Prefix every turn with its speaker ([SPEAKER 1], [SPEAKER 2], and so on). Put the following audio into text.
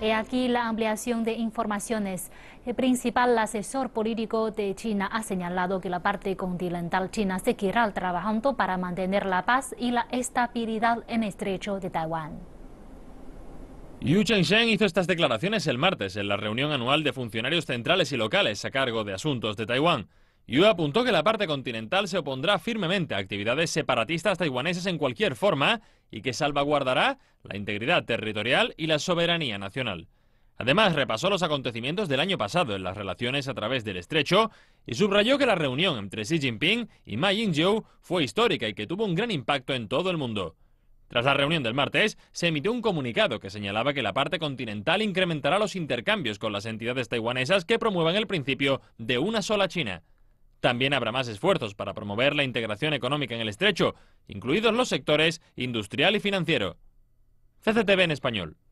[SPEAKER 1] He aquí la ampliación de informaciones. El principal asesor político de China ha señalado que la parte continental china seguirá trabajando para mantener la paz y la estabilidad en el estrecho de Taiwán.
[SPEAKER 2] Yu cheng hizo estas declaraciones el martes en la reunión anual de funcionarios centrales y locales a cargo de asuntos de Taiwán. Yu apuntó que la parte continental se opondrá firmemente a actividades separatistas taiwaneses en cualquier forma y que salvaguardará la integridad territorial y la soberanía nacional. Además, repasó los acontecimientos del año pasado en las relaciones a través del estrecho y subrayó que la reunión entre Xi Jinping y Ma Ying-jeou fue histórica y que tuvo un gran impacto en todo el mundo. Tras la reunión del martes, se emitió un comunicado que señalaba que la parte continental incrementará los intercambios con las entidades taiwanesas que promuevan el principio de una sola China también habrá más esfuerzos para promover la integración económica en el estrecho, incluidos los sectores industrial y financiero. CCTV en español.